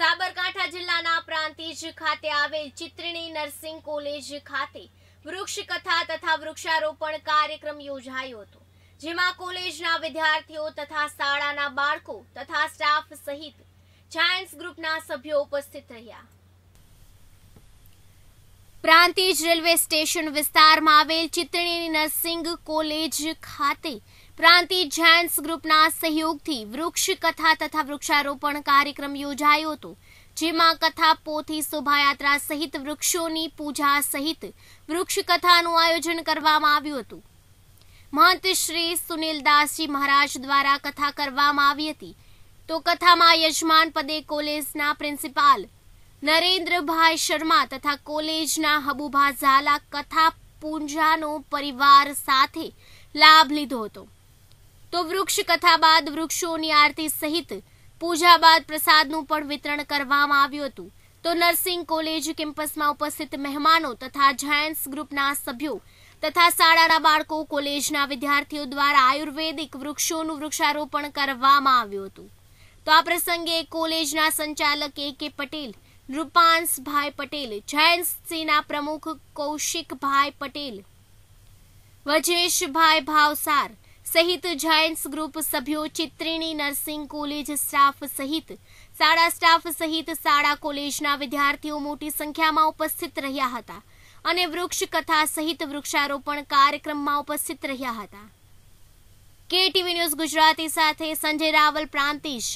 સાબરકાંઠા જિલ્લાના પ્રાંતિજ ખાતે આવેલ ચિત્રણી નર્સિંગ કોલેજ ખાતે વૃક્ષ કથા તથા વૃક્ષારોપણ કાર્યક્રમ યોજાયો હતો જેમાં કોલેજના વિદ્યાર્થીઓ તથા શાળાના બાળકો તથા સ્ટાફ સહિત જાયન્ટ્સ ગ્રુપના સભ્યો ઉપસ્થિત રહ્યા પ્રાંતિજ રેલવે સ્ટેશન વિસ્તારમાં આવેલ ચિતણી નર્સિંગ કોલેજ ખાતે પ્રાંતિજ જાયન્ટ્સ ગ્રુપના સહયોગથી વૃક્ષ કથા તથા વૃક્ષારોપણ કાર્યક્રમ યોજાયો હતો જેમાં કથા પોથી શોભાયાત્રા સહિત વૃક્ષોની પૂજા સહિત વૃક્ષકથાનું આયોજન કરવામાં આવ્યું હતું મહંત શ્રી સુનિલદાસજી મહારાજ દ્વારા કથા કરવામાં આવી હતી તો કથામાં યજમાન પદે કોલેજના પ્રિન્સિપાલ નરેન્દ્રભાઈ શર્મા તથા કોલેજના હબુભા ઝાલા કથા પૂંજાનો પરિવાર સાથે લાભ લીધો હતો તો વૃક્ષ કથા બાદ વૃક્ષોની આરતી સહિત પૂજા બાદ પ્રસાદનું પણ વિતરણ કરવામાં આવ્યું હતું તો નર્સિંગ કોલેજ કેમ્પસમાં ઉપસ્થિત મહેમાનો તથા જાયન્ટ્સ ગ્રુપના સભ્યો તથા શાળાના બાળકો કોલેજના વિદ્યાર્થીઓ દ્વારા આયુર્વેદિક વૃક્ષોનું વૃક્ષારોપણ કરવામાં આવ્યું હતું તો આ પ્રસંગે કોલેજના સંચાલક એ કે પટેલ રૂપાંશભાઈ પટેલ જૈન સેના પ્રમુખ કૌશિકભાઈ પટેલ વજેશભાઈ ભાવસાર સહિત જાયન્ટ્સ ગ્રુપ સભ્યો ચિત્રિણી નર્સિંગ કોલેજ સ્ટાફ સહિત શાળા સ્ટાફ સહિત શાળા કોલેજના વિદ્યાર્થીઓ મોટી સંખ્યામાં ઉપસ્થિત રહ્યા હતા અને વૃક્ષ કથા સહિત વૃક્ષારોપણ કાર્યક્રમમાં ઉપસ્થિત રહ્યા હતા કેટીવી ન્યૂઝ ગુજરાતી સાથે સંજય રાવલ પ્રાંતિશ